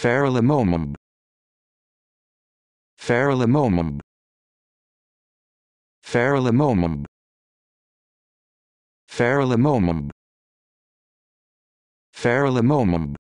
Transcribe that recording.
Faralumomum. Faralumomum. Faralumomum. Faralumomum. Faralumomum.